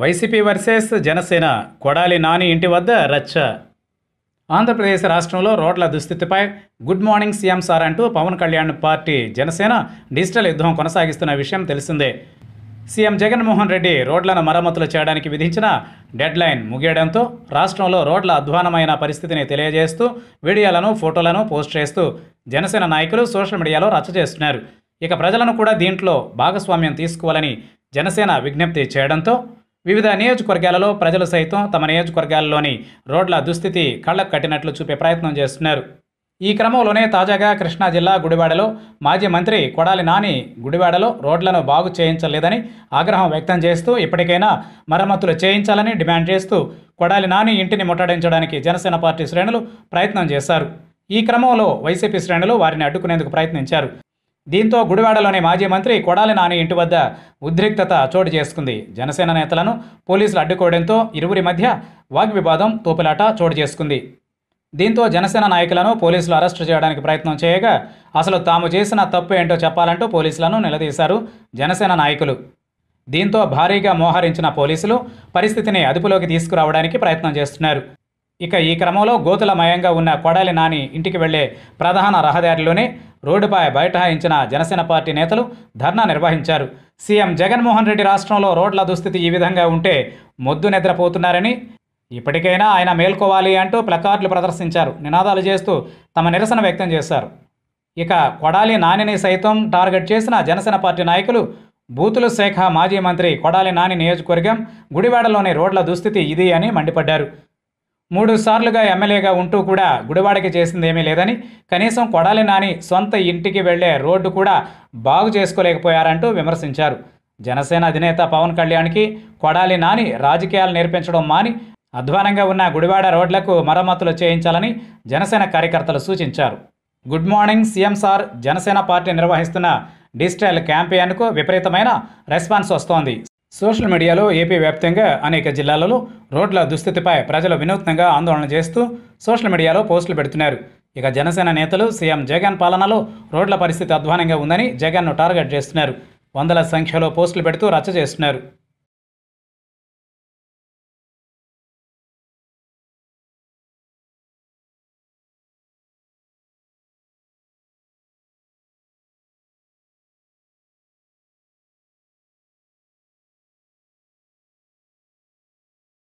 YCP versus Janasena Kodali Nani ఇంటి వద్ద రచ్చ ఆంధ్రప్రదేశ్ రాష్ట్రంలో రోడ్ల దుస్థితిపై గుడ్ మార్నింగ్ సీఎం సార్ అంటూ పవన్ కళ్యాణ్ పార్టీ జనసేన డిజిటల్ యుద్ధం కొనసాగిస్తున్న విషయం తెలిసిందే సీఎం జగన్మోహన్ రెడ్డి రోడ్లను మరమ్మతులు చేయడానికి విధించిన డెడ్లైన్ ముగియడంతో రాష్ట్రంలో రోడ్ల అధ్వానమైన పరిస్థితిని తెలియజేస్తూ వీడియోలను ఫోటోలను పోస్ట్ చేస్తూ జనసేన నాయకులు సోషల్ మీడియాలో రచ్చ చేస్తున్నారు ఇక ప్రజలను కూడా దీంట్లో భాగస్వామ్యం తీసుకోవాలని జనసేన విజ్ఞప్తి చేయడంతో వివిధ నియోజకవర్గాలలో ప్రజలు సైతం తమ నియోజకవర్గాల్లోని రోడ్ల దుస్థితి కళ్లకు కట్టినట్లు చూపే ప్రయత్నం చేస్తున్నారు ఈ క్రమంలోనే తాజాగా కృష్ణా జిల్లా గుడివాడలో మాజీ మంత్రి కొడాలి నాని గుడివాడలో రోడ్లను బాగు చేయించలేదని ఆగ్రహం వ్యక్తం చేస్తూ ఇప్పటికైనా మరమ్మతులు చేయించాలని డిమాండ్ చేస్తూ కొడాలి నాని ఇంటిని ముట్టడించడానికి జనసేన పార్టీ శ్రేణులు ప్రయత్నం చేశారు ఈ క్రమంలో వైసీపీ శ్రేణులు వారిని అడ్డుకునేందుకు ప్రయత్నించారు దీంతో గుడివాడలోని మాజీ మంత్రి కొడాలి నాని ఇంటి వద్ద ఉద్రిక్తత చోటు చేసుకుంది జనసేన నేతలను పోలీసులు అడ్డుకోవడంతో ఇరువురి మధ్య వాగ్వివాదం తోపులాట చోటు చేసుకుంది దీంతో జనసేన నాయకులను పోలీసులు అరెస్టు చేయడానికి ప్రయత్నం చేయగా అసలు తాము చేసిన తప్పు ఏంటో చెప్పాలంటూ పోలీసులను నిలదీశారు జనసేన నాయకులు దీంతో భారీగా మోహరించిన పోలీసులు పరిస్థితిని అదుపులోకి తీసుకురావడానికి ప్రయత్నం చేస్తున్నారు ఇక ఈ క్రమంలో గోతుల మయంగా ఉన్న కొడాలి నాని ఇంటికి వెళ్లే ప్రధాన రహదారిలోనే రోడ్డుపై బైఠాయించిన జనసేన పార్టీ నేతలు ధర్నా నిర్వహించారు సీఎం జగన్మోహన్ రెడ్డి రాష్ట్రంలో రోడ్ల దుస్థితి ఈ విధంగా ఉంటే మొద్దు నిద్రపోతున్నారని ఇప్పటికైనా ఆయన మేల్కోవాలి అంటూ ప్లకార్డులు ప్రదర్శించారు నినాదాలు చేస్తూ తమ నిరసన వ్యక్తం చేశారు ఇక కొడాలి నానిని సైతం టార్గెట్ చేసిన జనసేన పార్టీ నాయకులు బూతుల శాఖ మాజీ మంత్రి కొడాలి నాని నియోజకవర్గం గుడివాడలోని రోడ్ల దుస్థితి ఇది అని మండిపడ్డారు మూడు సార్లుగా ఎమ్మెల్యేగా ఉంటూ కూడా గుడివాడకి చేసింది ఏమీ లేదని కనీసం కొడాలి నాని సొంత ఇంటికి వెళ్లే రోడ్డు కూడా బాగు చేసుకోలేకపోయారంటూ విమర్శించారు జనసేన అధినేత పవన్ కళ్యాణ్కి కొడాలి నాని రాజకీయాలు నేర్పించడం మాని అధ్వానంగా ఉన్న గుడివాడ రోడ్లకు మరమ్మతులు చేయించాలని జనసేన కార్యకర్తలు సూచించారు good morning CM sir Janasena party నిర్వహిస్తున్న డిజిటల్ క్యాంపెయిన్కు విపరీతమైన రెస్పాన్స్ వస్తోంది సోషల్ మీడియాలో ఏపీ వ్యాప్తంగా అనేక జిల్లాలలో రోడ్ల దుస్థితిపై ప్రజలు వినూత్నంగా ఆందోళన చేస్తూ సోషల్ మీడియాలో పోస్టులు పెడుతున్నారు ఇక జనసేన నేతలు సీఎం జగన్ పాలనలో రోడ్ల పరిస్థితి అధ్వానంగా ఉందని జగన్ను టార్గెట్ చేస్తున్నారు వందల సంఖ్యలో పోస్టులు పెడుతూ రచ్చ చేస్తున్నారు